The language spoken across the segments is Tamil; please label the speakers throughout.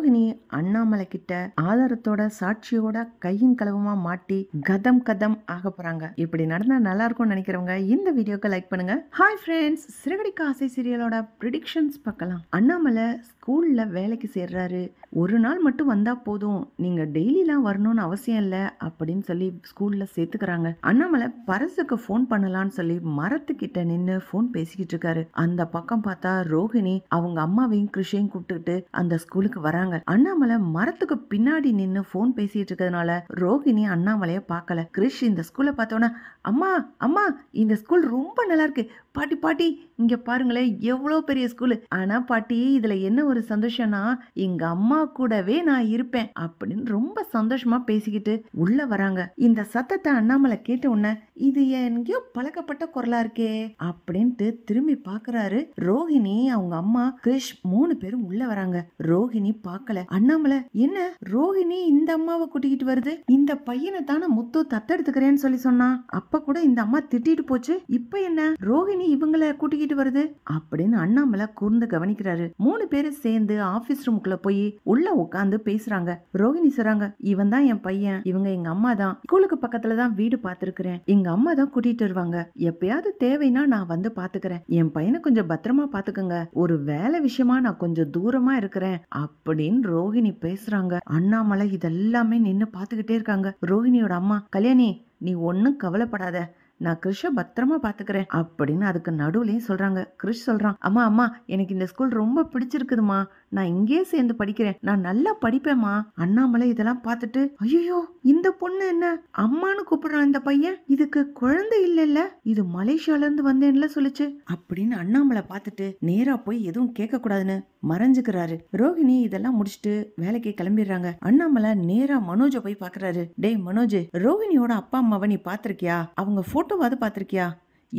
Speaker 1: ரோகிணி அண்ணாமலை கிட்ட ஆதாரத்தோட சாட்சியோட கையும் கலவுமா மாட்டி கதம் கதம் ஆக போறாங்க இப்படி நடந்தா நல்லா இருக்கும்னு நினைக்கிறவங்க இந்த வீடியோக்கு லைக் பண்ணுங்க ஹாய் ஃப்ரெண்ட்ஸ் சிறுகடி காசை சீரியலோட ப்ரிடிக்ஷன்ஸ் பார்க்கலாம் அண்ணாமலை ஸ்கூல்ல வேலைக்கு சேர்றாரு ஒரு நாள் மட்டும் வந்தா போதும் நீங்க டெய்லிலாம் வரணும்னு அவசியம் இல்லை அப்படின்னு சொல்லி ஸ்கூல்ல சேர்த்துக்கிறாங்க அண்ணாமலை பரசுக்கு ஃபோன் பண்ணலாம்னு சொல்லி மரத்துக்கிட்ட நின்று ஃபோன் பேசிக்கிட்டு இருக்காரு அந்த பக்கம் பார்த்தா ரோஹிணி அவங்க அம்மாவையும் கிருஷையும் கூப்பிட்டுக்கிட்டு அந்த ஸ்கூலுக்கு வராங்க போயிட்டாங்க அண்ணாமலை மரத்துக்கு பின்னாடி நின்று போன் பேசிட்டு இருக்கிறதுனால ரோகிணி அண்ணாமலைய பார்க்கல கிரிஷ் இந்த ஸ்கூல்ல பார்த்தோன்னா அம்மா அம்மா இந்த ஸ்கூல் ரொம்ப நல்லா இருக்கு பாட்டி பாட்டி இங்க பாருங்களேன் எவ்வளோ பெரிய ஸ்கூலு ஆனா பாட்டி இதுல என்ன ஒரு சந்தோஷம்னா எங்க அம்மா கூடவே நான் இருப்பேன் அப்படின்னு ரொம்ப சந்தோஷமா பேசிக்கிட்டு உள்ள வராங்க இந்த சத்தத்தை அண்ணாமலை கேட்ட உடனே இது எங்கேயோ பழக்கப்பட்ட குரலா இருக்கே அப்படின்ட்டு திரும்பி பாக்குறாரு ரோஹிணி அவங்க அம்மா கிரிஷ் மூணு பேரும் உள்ள வராங்க ரோஹிணி பார்க்கல அண்ணாமலை என்ன ரோஹிணி இந்த அம்மாவை கூட்டிக்கிட்டு வருது இந்த பையனை தானே முத்து தத்தெடுத்துக்கிறேன்னு சொல்லி சொன்னா அப்ப கூட இந்த அம்மா திட்டிட்டு போச்சு இப்ப என்ன ரோஹிணி நீ இவங்கள கூட்டிக்கிட்டு வருது அப்படின்னு அண்ணாமலை கூர்ந்து கவனிக்கிறாரு மூணு பேரும் சேர்ந்து ஆபீஸ் ரூமுக்குள்ள போய் உள்ள உட்காந்து பேசுறாங்க ரோஹிணி சொல்றாங்க இவன் தான் என் பையன் இவங்க எங்க அம்மா தான் ஸ்கூலுக்கு பக்கத்துல தான் வீடு பாத்துருக்கேன் எங்க அம்மா தான் கூட்டிட்டு வருவாங்க எப்பயாவது தேவைன்னா நான் வந்து பாத்துக்கிறேன் என் பையனை கொஞ்சம் பத்திரமா பாத்துக்கோங்க ஒரு வேலை விஷயமா நான் கொஞ்சம் தூரமா இருக்கிறேன் அப்படின்னு ரோஹிணி பேசுறாங்க அண்ணாமலை இதெல்லாமே நின்னு பாத்துக்கிட்டே இருக்காங்க ரோஹிணியோட அம்மா கல்யாணி நீ ஒன்னும் கவலைப்படாத நான் கிறிஷ பத்திரமா பாத்துக்கிறேன் அப்படின்னு அதுக்கு நடுவுலயும் சொல்றாங்க கிறிஷ் சொல்றான் அம்மா அம்மா எனக்கு இந்த ஸ்கூல் ரொம்ப பிடிச்சிருக்குதுமா நான் இங்கேயே சேர்ந்து படிக்கிறேன் நான் நல்லா படிப்பேம்மா அண்ணாமலை இதெல்லாம் பார்த்துட்டு ஐயோ இந்த பொண்ணு என்ன அம்மானு கூப்பிடுறான் இந்த பையன் இதுக்கு குழந்தை இல்லைல்ல இது மலேசியால இருந்து வந்தேன்ல சொல்லிச்சு அப்படின்னு அண்ணாமலை பார்த்துட்டு நேரா போய் எதுவும் கேட்க கூடாதுன்னு மறைஞ்சுக்கிறாரு ரோஹிணி இதெல்லாம் முடிச்சுட்டு வேலைக்கு கிளம்பிடுறாங்க அண்ணாமலை நேரா மனோஜ போய் பாக்குறாரு டேய் மனோஜ் ரோஹிணியோட அப்பா அம்மாவை நீ பாத்திருக்கியா அவங்க போட்டோவாவது பாத்திருக்கியா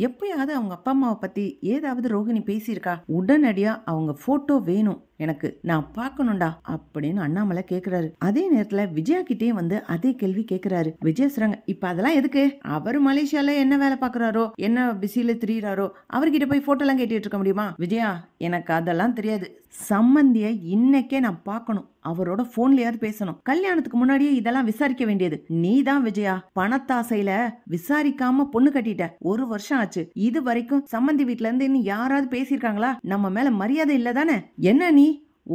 Speaker 1: எப்பயாவது அவங்க அப்பா அம்மாவை பத்தி ஏதாவது ரோஹிணி பேசியிருக்கா உடனடியா அவங்க போட்டோ வேணும் எனக்கு நான் பார்க்கணும்டா அப்படின்னு அண்ணாமலை கேட்குறாரு அதே நேரத்தில் விஜயா கிட்டே வந்து அதே கேள்வி கேட்குறாரு விஜய் சொல்றாங்க இப்போ அதெல்லாம் எதுக்கு அவர் மலேசியாவில் என்ன வேலை பார்க்குறாரோ என்ன பிஸியில் திரியிறாரோ அவர்கிட்ட போய் ஃபோட்டோலாம் கேட்டுட்டு இருக்க முடியுமா விஜயா எனக்கு அதெல்லாம் தெரியாது சம்மந்தியை இன்னைக்கே நான் பார்க்கணும் அவரோட போன்லயாவது பேசணும் கல்யாணத்துக்கு முன்னாடியே இதெல்லாம் விசாரிக்க வேண்டியது நீ தான் விஜயா பணத்தாசையில விசாரிக்காம பொண்ணு கட்டிட்ட ஒரு வருஷம் ஆச்சு இது வரைக்கும் சம்மந்தி வீட்ல இருந்து இன்னும் யாராவது பேசியிருக்காங்களா நம்ம மேல மரியாதை இல்ல தானே என்ன நீ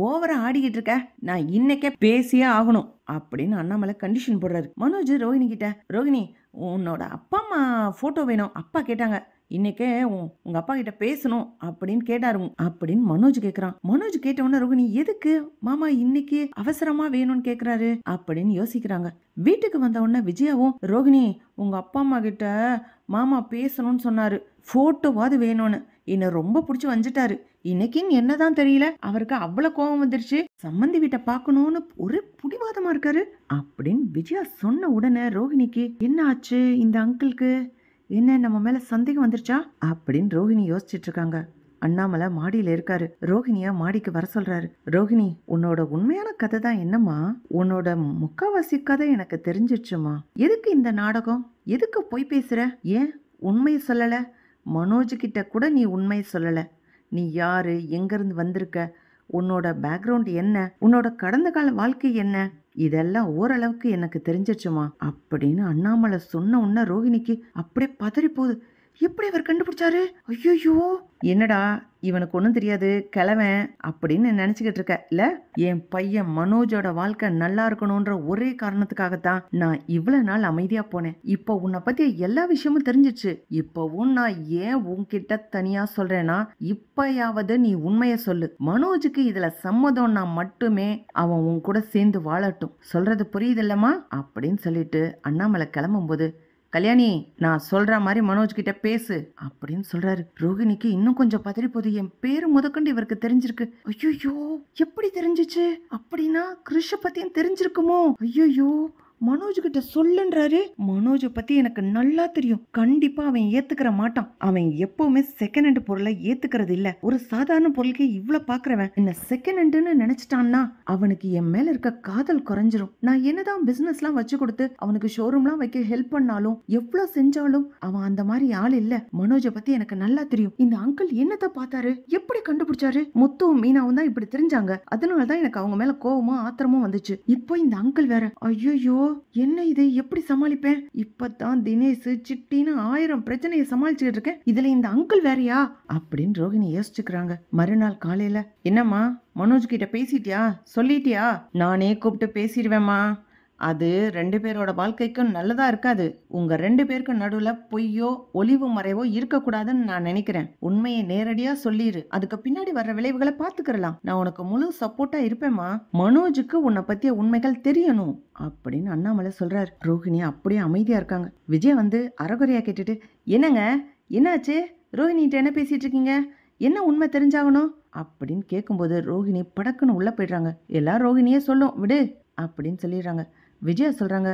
Speaker 1: ஓவராக ஆடிக்கிட்டு இருக்க நான் இன்னைக்கே பேசியே ஆகணும் அப்படின்னு அண்ணாமலை கண்டிஷன் போடுறாரு மனோஜ் ரோஹிணி கிட்ட ரோஹிணி உன்னோட அப்பா அம்மா ஃபோட்டோ வேணும் அப்பா கேட்டாங்க இன்னைக்கே உங்க அப்பா கிட்ட பேசணும் அப்படின்னு கேட்டாரு அப்படின்னு மனோஜ் கேக்குறான் மனோஜ் கேட்ட உடனே ரோகிணி எதுக்கு மாமா இன்னைக்கு அவசரமா வேணும்னு கேக்குறாரு அப்படின்னு யோசிக்கிறாங்க வீட்டுக்கு வந்த உடனே விஜயாவும் ரோகிணி உங்க அப்பா அம்மா கிட்ட மாமா பேசணும்னு சொன்னாரு போட்டோவாது வேணும்னு என்னை ரொம்ப பிடிச்சி வஞ்சிட்டாரு இன்னைக்குன்னு என்னதான் தெரியல அவருக்கு அவ்வளவு கோபம் வந்துருச்சு சம்மந்தி வீட்டை பாக்கணும்னு ஒரு புடிவாதமா இருக்காரு அப்படின்னு விஜயா சொன்ன உடனே ரோஹிணிக்கு என்ன ஆச்சு இந்த அங்கிளுக்கு என்ன நம்ம மேல சந்தேகம் வந்துருச்சா அப்படின்னு ரோஹிணி யோசிச்சுட்டு இருக்காங்க அண்ணாமலை மாடியில இருக்காரு ரோஹிணியா மாடிக்கு வர சொல்றாரு ரோஹிணி உன்னோட உண்மையான கதை தான் என்னம்மா உன்னோட முக்காவாசி கதை எனக்கு தெரிஞ்சிச்சுமா எதுக்கு இந்த நாடகம் எதுக்கு போய் பேசுற ஏன் உண்மையை சொல்லல மனோஜ் கிட்ட கூட நீ உண்மையை சொல்லல நீ யாரு எங்கேருந்து வந்திருக்க உன்னோட பேக்ரவுண்ட் என்ன உன்னோட கடந்த கால வாழ்க்கை என்ன இதெல்லாம் ஓரளவுக்கு எனக்கு தெரிஞ்சிச்சுமா அப்படின்னு அண்ணாமலை சொன்ன உடனே ரோஹிணிக்கு அப்படியே பதறி போகுது எப்படி அவர் கண்டுபிடிச்சாரு ஐயோ என்னடா இவனுக்கு ஒன்றும் தெரியாது கிழவன் அப்படின்னு நினச்சிக்கிட்டு இருக்க இல்லை என் பையன் மனோஜோட வாழ்க்கை நல்லா இருக்கணுன்ற ஒரே காரணத்துக்காகத்தான் நான் இவ்வளோ நாள் அமைதியாக போனேன் இப்போ உன்னை பற்றி எல்லா விஷயமும் தெரிஞ்சிச்சு இப்போவும் நான் ஏன் உன்கிட்ட தனியாக சொல்கிறேன்னா இப்பயாவது நீ உண்மையை சொல்லு மனோஜுக்கு இதில் சம்மதம்னா மட்டுமே அவன் உன் கூட சேர்ந்து வாழட்டும் சொல்கிறது புரியுது இல்லைம்மா அப்படின்னு சொல்லிட்டு அண்ணாமலை கிளம்பும்போது கல்யாணி நான் சொல்ற மாதிரி மனோஜ் கிட்ட பேசு அப்படின்னு சொல்றாரு ரோஹிணிக்கு இன்னும் கொஞ்சம் பதறி போது என் பேரு முதற்கொண்டு இவருக்கு தெரிஞ்சிருக்கு ஐயோ எப்படி தெரிஞ்சிச்சு அப்படின்னா கிருஷ பத்தியும் தெரிஞ்சிருக்குமோ ஐயோ மனோஜ் கிட்ட சொல்லுன்றாரு மனோஜை பத்தி எனக்கு நல்லா தெரியும் கண்டிப்பா அவன் ஏத்துக்கிற மாட்டான் அவன் எப்பவுமே செகண்ட் ஹேண்ட் பொருளை ஏத்துக்கிறது இல்ல ஒரு சாதாரண பொருளுக்கே இவ்வளவு பாக்குறவன் என்ன செகண்ட் ஹேண்ட்னு நினைச்சிட்டான்னா அவனுக்கு என் மேல இருக்க காதல் குறைஞ்சிரும் நான் என்னதான் பிசினஸ் எல்லாம் வச்சு கொடுத்து அவனுக்கு ஷோரூம்லாம் வைக்க ஹெல்ப் பண்ணாலும் எவ்வளவு செஞ்சாலும் அவன் அந்த மாதிரி ஆள் இல்ல மனோஜை பத்தி எனக்கு நல்லா தெரியும் இந்த அங்கிள் என்னத்தை பார்த்தாரு எப்படி கண்டுபிடிச்சாரு முத்துவும் மீனாவும் தான் இப்படி தெரிஞ்சாங்க அதனாலதான் எனக்கு அவங்க மேல கோபமும் ஆத்திரமும் வந்துச்சு இப்போ இந்த அங்கிள் வேற ஐயோ என்ன இது எப்படி சமாளிப்பேன் இப்பதான் தினேஷ் சிட்டின்னு ஆயிரம் பிரச்சனையை சமாளிச்சுக்கிட்டு இருக்கேன் இதுல இந்த அங்கிள் வேறையா அப்படின்னு ரோஹிணி யோசிச்சுக்கிறாங்க மறுநாள் காலையில என்னம்மா மனோஜ் கிட்ட பேசிட்டியா சொல்லிட்டியா நானே கூப்பிட்டு பேசிடுவேம்மா அது ரெண்டு பேரோட வாழ்க்கைக்கும் நல்லதா இருக்காது உங்க ரெண்டு பேருக்கும் நடுவுல பொய்யோ ஒளிவு மறைவோ இருக்கக்கூடாதுன்னு நான் நினைக்கிறேன் உண்மையை நேரடியா சொல்லிடு அதுக்கு பின்னாடி வர்ற விளைவுகளை பாத்துக்கிறலாம் நான் உனக்கு முழு சப்போர்ட்டா இருப்பேமா மனோஜுக்கு உன்னை பத்திய உண்மைகள் தெரியணும் அப்படின்னு அண்ணாமலை சொல்றாரு ரோஹிணி அப்படியே அமைதியா இருக்காங்க விஜய் வந்து அறகுறையா கேட்டுட்டு என்னங்க என்னாச்சு ரோஹிணிகிட்ட என்ன பேசிட்டு இருக்கீங்க என்ன உண்மை தெரிஞ்சாகணும் அப்படின்னு கேட்கும்போது ரோஹிணி படக்குன்னு உள்ள போயிடுறாங்க எல்லாம் ரோஹிணியே சொல்லும் விடு அப்படின்னு சொல்லிடுறாங்க விஜயா சொல்கிறாங்க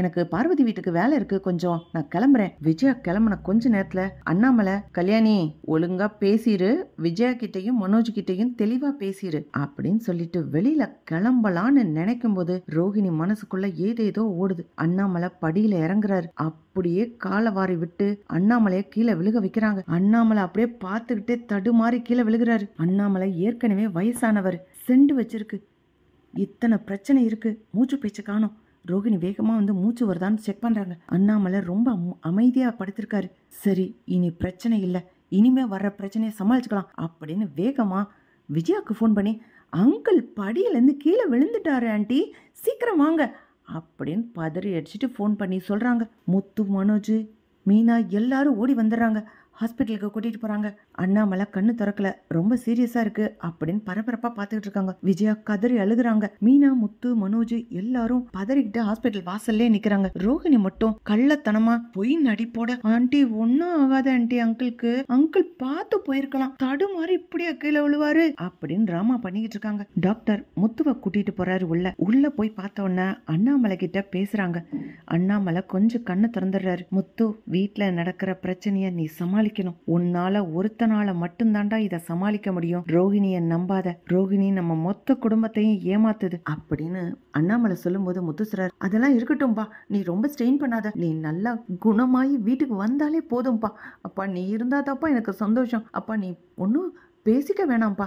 Speaker 1: எனக்கு பார்வதி வீட்டுக்கு வேலை இருக்கு கொஞ்சம் நான் கிளம்புறேன் விஜயா கிளம்புன கொஞ்ச நேரத்துல அண்ணாமலை கல்யாணி ஒழுங்கா பேசிடு விஜயா கிட்டையும் மனோஜ் கிட்டையும் தெளிவா பேசிடு அப்படின்னு சொல்லிட்டு வெளியில கிளம்பலான்னு நினைக்கும் போது ரோஹிணி மனசுக்குள்ள ஏதேதோ ஓடுது அண்ணாமலை படியில இறங்குறாரு அப்படியே காலை வாரி விட்டு அண்ணாமலைய கீழே விழுக வைக்கிறாங்க அண்ணாமலை அப்படியே பார்த்துக்கிட்டே தடுமாறி கீழே விழுகிறாரு அண்ணாமலை ஏற்கனவே வயசானவர் செண்டு வச்சிருக்கு இத்தனை பிரச்சனை இருக்கு மூச்சு பேச்சு காணும் ரோகிணி வேகமாக வந்து மூச்சு வருதான்னு செக் பண்ணுறாங்க அண்ணாமலை ரொம்ப அமைதியாக படுத்திருக்காரு சரி இனி பிரச்சனை இல்லை இனிமே வர்ற பிரச்சனையை சமாளிச்சுக்கலாம் அப்படின்னு வேகமாக விஜயாவுக்கு ஃபோன் பண்ணி அங்கிள் படியிலேருந்து கீழே விழுந்துட்டாரு ஆண்டி சீக்கிரம் வாங்க அப்படின்னு பதறி அடிச்சுட்டு ஃபோன் பண்ணி சொல்கிறாங்க முத்து மனோஜ் மீனா எல்லாரும் ஓடி வந்துடுறாங்க ஹாஸ்பிட்டலுக்கு கூட்டிட்டு போகிறாங்க அண்ணாமலை கண்ணு திறக்கல ரொம்ப சீரியஸாக இருக்கு அப்படின்னு பரபரப்பா பார்த்துக்கிட்டு இருக்காங்க விஜயா கதறி அழுகுறாங்க மீனா முத்து மனோஜ் எல்லாரும் பதறிக்கிட்டு ஹாஸ்பிட்டல் வாசல்லே நிக்கிறாங்க ரோஹிணி மட்டும் கள்ளத்தனமா பொய் நடிப்போட ஆண்டி ஒன்னும் ஆகாத ஆண்டி அங்கிளுக்கு அங்கிள் பார்த்து போயிருக்கலாம் தடுமாறி இப்படியா கீழே விழுவாரு அப்படின்னு ராமா பண்ணிக்கிட்டு இருக்காங்க டாக்டர் முத்துவை கூட்டிட்டு போறாரு உள்ள உள்ளே போய் பார்த்த உடனே அண்ணாமலை கிட்ட பேசுறாங்க அண்ணாமலை கொஞ்சம் கண்ணு திறந்துடுறாரு முத்து வீட்டில் நடக்கிற பிரச்சனையை நீ சமாளி சமாளிக்கணும் உன்னால ஒருத்தனால மட்டும்தாண்டா இத சமாளிக்க முடியும் ரோஹிணிய நம்பாத ரோஹிணி நம்ம மொத்த குடும்பத்தையும் ஏமாத்துது அப்படின்னு அண்ணாமலை சொல்லும்போது முத்துசுரர் அதெல்லாம் இருக்கட்டும்பா நீ ரொம்ப ஸ்ட்ரெயின் பண்ணாத நீ நல்லா குணமாயி வீட்டுக்கு வந்தாலே போதும்பா அப்பா நீ இருந்தா தப்பா எனக்கு சந்தோஷம் அப்பா நீ ஒன்னும் பேசிக்க வேணாம்ப்பா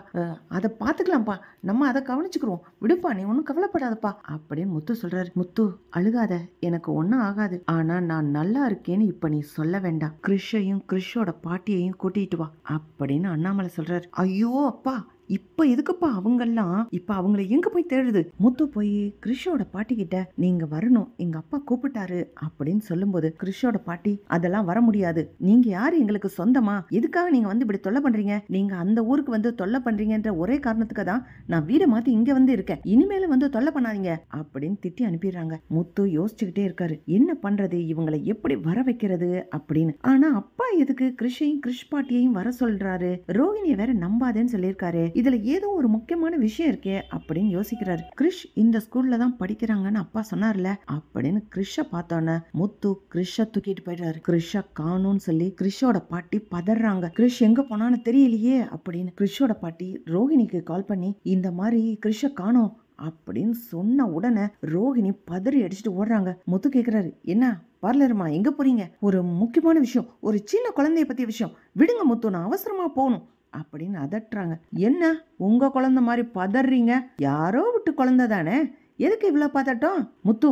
Speaker 1: அதை பார்த்துக்கலாம்ப்பா நம்ம அதை கவனிச்சுக்கிறோம் விடுப்பா நீ ஒன்றும் கவலைப்படாதப்பா அப்படின்னு முத்து சொல்றாரு முத்து அழுகாத எனக்கு ஒன்றும் ஆகாது ஆனால் நான் நல்லா இருக்கேன்னு இப்போ நீ சொல்ல வேண்டாம் கிறிஷையும் கிறிஷோட பாட்டியையும் கூட்டிகிட்டு வா அப்படின்னு அண்ணாமலை சொல்றாரு ஐயோ அப்பா இப்போ எதுக்குப்பா அவங்கெல்லாம் இப்போ அவங்கள எங்கே போய் தேடுது முத்து போய் கிறிஷோட பாட்டி கிட்ட நீங்கள் வரணும் எங்கள் அப்பா கூப்பிட்டாரு அப்படின்னு சொல்லும்போது கிறிஷோட பாட்டி அதெல்லாம் வர முடியாது நீங்கள் யார் எங்களுக்கு சொந்தமா எதுக்காக நீங்கள் வந்து இப்படி தொல்லை பண்ணுறீங்க நீங்கள் அந்த ஊருக்கு வந்து தொல்லை பண்ணுறீங்கன்ற ஒரே காரணத்துக்கு தான் நான் வீடை மாற்றி இங்கே வந்து இருக்கேன் இனிமேல வந்து தொல்லை பண்ணாதீங்க அப்படின்னு திட்டி அனுப்பிடுறாங்க முத்து யோசிச்சுக்கிட்டே இருக்காரு என்ன பண்றது இவங்களை எப்படி வர வைக்கிறது அப்படின்னு ஆனா அப்பா எதுக்கு கிருஷையும் கிருஷ் பாட்டியையும் வர சொல்றாரு ரோஹிணிய வேற நம்பாதேன்னு சொல்லியிருக்காரு இதில் ஏதோ ஒரு முக்கியமான விஷயம் இருக்கே அப்படின்னு யோசிக்கிறாரு கிரிஷ் இந்த ஸ்கூல்ல தான் படிக்கிறாங்கன்னு அப்பா சொன்னார்ல அப்படின்னு கிறிஷ பார்த்தோன்னே முத்து கிறிஷ தூக்கிட்டு போயிடுறாரு கிறிஷ காணும்னு சொல்லி கிறிஷோட பாட்டி பதறாங்க கிறிஷ் எங்க போனான்னு தெரியலையே அப்படின்னு கிறிஷோட பாட்டி ரோஹிணிக்கு கால் பண்ணி இந்த மாதிரி கிறிஷ காணும் அப்படின்னு சொன்ன உடனே ரோஹிணி பதறி அடிச்சுட்டு ஓடுறாங்க முத்து கேட்குறாரு என்ன பார்லருமா எங்கே போகிறீங்க ஒரு முக்கியமான விஷயம் ஒரு சின்ன குழந்தைய பற்றிய விஷயம் விடுங்க முத்து நான் அவசரமாக போகணும் அப்படின்னு அதட்டுறாங்க என்ன உங்கள் குழந்த மாதிரி பதறீங்க யாரோ விட்டு குழந்த தானே எதுக்கு இவ்வளோ பதட்டம் முத்து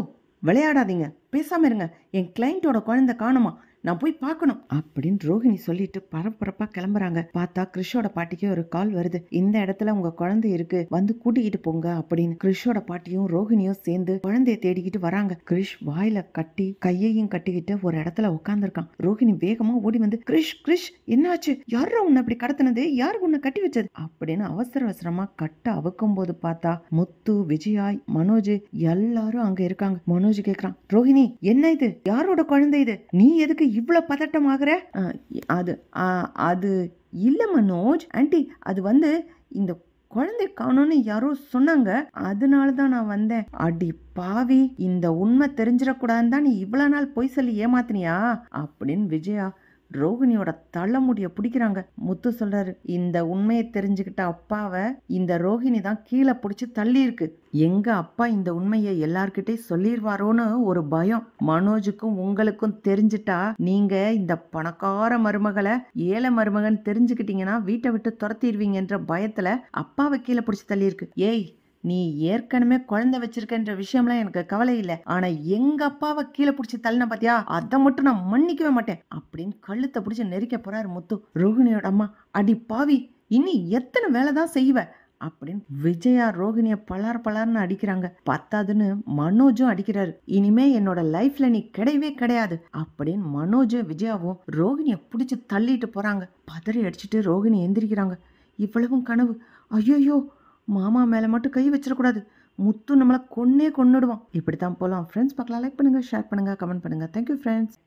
Speaker 1: விளையாடாதீங்க பேசாமல் இருங்க என் கிளைண்ட்டோட குழந்த காணுமா நான் போய் பார்க்கணும் அப்படின்னு ரோஹிணி சொல்லிட்டு பரபரப்பாக கிளம்புறாங்க பார்த்தா கிறிஷோட பாட்டிக்கு ஒரு கால் வருது இந்த இடத்துல உங்க குழந்தை இருக்கு வந்து கூட்டிக்கிட்டு போங்க அப்படின்னு கிறிஷோட பாட்டியும் ரோஹிணியும் சேர்ந்து குழந்தைய தேடிக்கிட்டு வராங்க கிரிஷ் வாயில கட்டி கையையும் கட்டிக்கிட்டு ஒரு இடத்துல உட்காந்துருக்கான் ரோஹிணி வேகமா ஓடி வந்து கிரிஷ் கிரிஷ் என்னாச்சு யாரோ உன்னை அப்படி கடத்தினது யார் உன்னை கட்டி வச்சது அப்படின்னு அவசர அவசரமா கட்ட அவுக்கும் போது பார்த்தா முத்து விஜயாய் மனோஜ் எல்லாரும் அங்க இருக்காங்க மனோஜ் கேக்குறான் ரோஹிணி என்ன இது யாரோட குழந்தை இது நீ எதுக்கு இவ்வளோ பதட்டம் ஆகிற அது அது இல்லை மனோஜ் ஆண்டி அது வந்து இந்த குழந்தை காணும்னு யாரோ சொன்னாங்க அதனால தான் நான் வந்தேன் அடி பாவி இந்த உண்மை தெரிஞ்சிடக்கூடாதுன்னு தான் நீ இவ்வளோ நாள் பொய் சொல்லி ஏமாத்தினியா அப்படின்னு விஜயா ரோகிணியோட தலைமுடிய பிடிக்கிறாங்க முத்து சொல்றாரு இந்த உண்மையை தெரிஞ்சுக்கிட்ட அப்பாவை இந்த ரோஹிணி தான் கீழே பிடிச்சி தள்ளி இருக்கு எங்க அப்பா இந்த உண்மையை எல்லார்கிட்டே சொல்லிடுவாரோன்னு ஒரு பயம் மனோஜுக்கும் உங்களுக்கும் தெரிஞ்சிட்டா நீங்க இந்த பணக்கார மருமகளை ஏழை மருமகன் தெரிஞ்சுக்கிட்டீங்கன்னா வீட்டை விட்டு துரத்திடுவீங்கன்ற பயத்துல அப்பாவை கீழே பிடிச்சி தள்ளியிருக்கு ஏய் நீ ஏற்கனவே குழந்தை வச்சிருக்கன்ற விஷயம்லாம் எனக்கு கவலை இல்லை ஆனா எங்க அப்பாவை கீழே பிடிச்சி தள்ளின பாத்தியா அதை மட்டும் நான் மன்னிக்கவே மாட்டேன் அப்படின்னு கழுத்தை பிடிச்சி நெரிக்க போறாரு முத்து ரோஹிணியோட அம்மா அடி பாவி இனி எத்தனை வேலை தான் செய்வ அப்படின்னு விஜயா ரோஹிணிய பலார் பலார்னு அடிக்கிறாங்க பத்தாதுன்னு மனோஜும் அடிக்கிறாரு இனிமே என்னோட லைஃப்ல நீ கிடையவே கிடையாது அப்படின்னு மனோஜும் விஜயாவும் ரோஹிணிய பிடிச்சி தள்ளிட்டு போறாங்க பதறி அடிச்சுட்டு ரோஹிணி எந்திரிக்கிறாங்க இவ்வளவும் கனவு ஐயோயோ மாமா மேலே மட்டும் கை வச்சிடக்கூடாது முத்து நம்மளை கொன்னே கொண்டுடுவான் இப்படி தான் போகலாம் ஃப்ரெண்ட்ஸ் பார்க்கலாம் லைக் பண்ணுங்கள் ஷேர் பண்ணுங்கள் கமெண்ட் பண்ணுங்கள் தேங்க்யூ ஃப்ரெண்ட்ஸ்